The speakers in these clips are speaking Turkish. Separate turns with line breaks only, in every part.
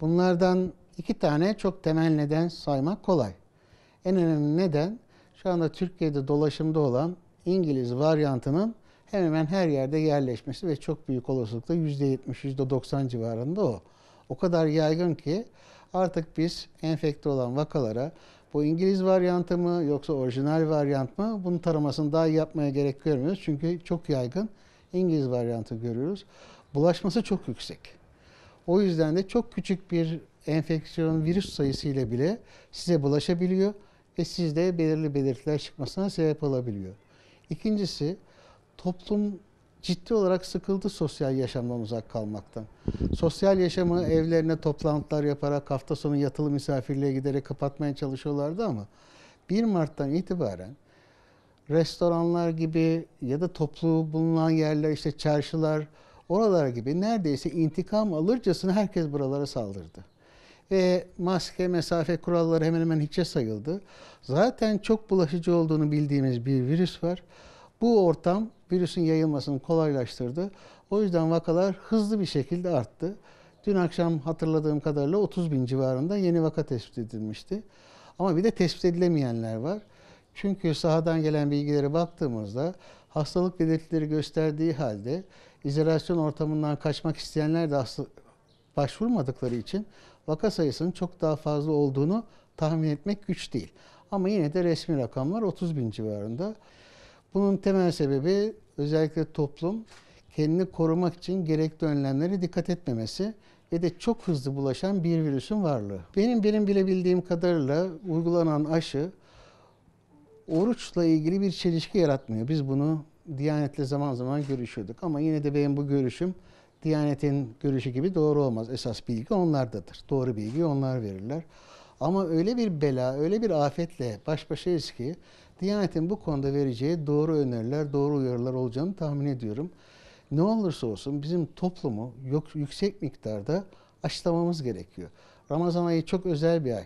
Bunlardan iki tane çok temel neden saymak kolay. En önemli neden şu anda Türkiye'de dolaşımda olan İngiliz varyantının hemen hemen her yerde yerleşmesi ve çok büyük olasılıkla %70-%90 civarında o. O kadar yaygın ki artık biz enfekte olan vakalara bu İngiliz varyantı mı yoksa orijinal varyant mı bunun taramasını daha yapmaya gerek görmüyoruz. Çünkü çok yaygın İngiliz varyantı görüyoruz. Bulaşması çok yüksek. O yüzden de çok küçük bir enfeksiyon virüs sayısı ile bile size bulaşabiliyor ve sizde belirli belirtiler çıkmasına sebep olabiliyor. İkincisi toplum ciddi olarak sıkıldı sosyal yaşamdan uzak kalmaktan. Sosyal yaşamı evlerine toplantılar yaparak hafta sonu yatılı misafirliğe giderek kapatmaya çalışıyorlardı ama 1 Mart'tan itibaren restoranlar gibi ya da toplu bulunan yerler işte çarşılar, Oralar gibi neredeyse intikam alırcasına herkes buralara saldırdı. Ve maske, mesafe kuralları hemen hemen hiçe sayıldı. Zaten çok bulaşıcı olduğunu bildiğimiz bir virüs var. Bu ortam virüsün yayılmasını kolaylaştırdı. O yüzden vakalar hızlı bir şekilde arttı. Dün akşam hatırladığım kadarıyla 30 bin civarında yeni vaka tespit edilmişti. Ama bir de tespit edilemeyenler var. Çünkü sahadan gelen bilgilere baktığımızda hastalık belirtileri gösterdiği halde izolasyon ortamından kaçmak isteyenler de başvurmadıkları için vaka sayısının çok daha fazla olduğunu tahmin etmek güç değil. Ama yine de resmi rakamlar 30 bin civarında. Bunun temel sebebi özellikle toplum kendini korumak için gerekli önlemlere dikkat etmemesi ve de çok hızlı bulaşan bir virüsün varlığı. Benim benim bilebildiğim kadarıyla uygulanan aşı oruçla ilgili bir çelişki yaratmıyor. Biz bunu Diyanet'le zaman zaman görüşüyorduk ama yine de benim bu görüşüm Diyanet'in görüşü gibi doğru olmaz. Esas bilgi onlardadır. Doğru bilgi onlar verirler. Ama öyle bir bela, öyle bir afetle baş başayız ki Diyanet'in bu konuda vereceği doğru öneriler, doğru uyarılar olacağını tahmin ediyorum. Ne olursa olsun bizim toplumu yok, yüksek miktarda açlamamız gerekiyor. Ramazan ayı çok özel bir ay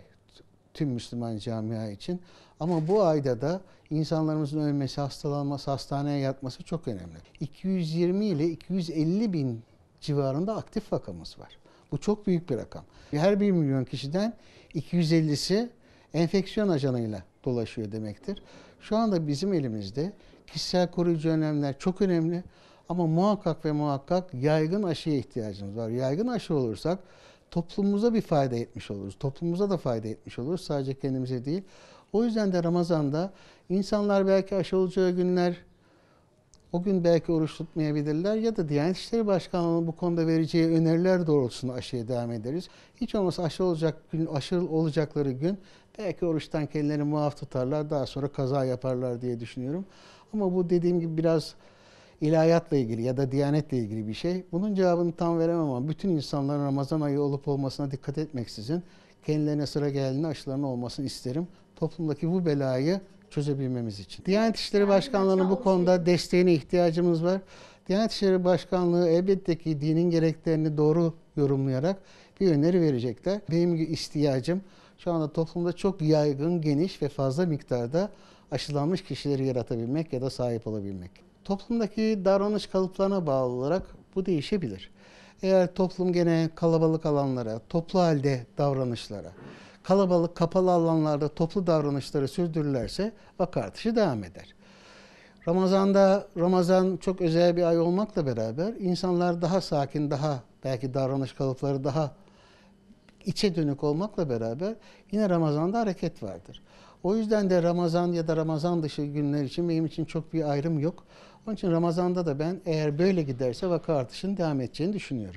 tüm Müslüman camia için. Ama bu ayda da insanlarımızın ölmesi, hastalanması, hastaneye yatması çok önemli. 220 ile 250 bin civarında aktif vakamız var. Bu çok büyük bir rakam. Her 1 milyon kişiden 250'si enfeksiyon ajanıyla dolaşıyor demektir. Şu anda bizim elimizde kişisel koruyucu önlemler çok önemli ama muhakkak ve muhakkak yaygın aşıya ihtiyacımız var. Yaygın aşı olursak toplumumuza bir fayda etmiş oluruz. Toplumumuza da fayda etmiş oluruz. Sadece kendimize değil. O yüzden de Ramazan'da insanlar belki aşı olacağı günler o gün belki oruç tutmayabilirler ya da Diyanet İşleri Başkanlığı'nın bu konuda vereceği öneriler doğrultusunda aşıya devam ederiz. Hiç olmazsa aşı olacak gün, aşı olacakları gün belki oruçtan kendilerini muaf tutarlar, daha sonra kaza yaparlar diye düşünüyorum. Ama bu dediğim gibi biraz ilahiyatla ilgili ya da diyanetle ilgili bir şey. Bunun cevabını tam veremem ama bütün insanların Ramazan ayı olup olmasına dikkat etmeksizin kendilerine sıra geldiğinde aşılarının olmasını isterim. Toplumdaki bu belayı çözebilmemiz için. Diyanet İşleri Başkanlığı'nın bu konuda desteğine ihtiyacımız var. Diyanet İşleri Başkanlığı elbette ki dinin gereklerini doğru yorumlayarak bir öneri verecekler. Benim ihtiyacım şu anda toplumda çok yaygın, geniş ve fazla miktarda aşılanmış kişileri yaratabilmek ya da sahip olabilmek toplumdaki davranış kalıplarına bağlı olarak bu değişebilir. Eğer toplum gene kalabalık alanlara, toplu halde davranışlara, kalabalık kapalı alanlarda toplu davranışları sürdürürlerse vaka artışı devam eder. Ramazan'da Ramazan çok özel bir ay olmakla beraber insanlar daha sakin, daha belki davranış kalıpları daha içe dönük olmakla beraber yine Ramazan'da hareket vardır. O yüzden de Ramazan ya da Ramazan dışı günler için benim için çok bir ayrım yok. Onun için Ramazan'da da ben eğer böyle giderse vaka artışın devam edeceğini düşünüyorum.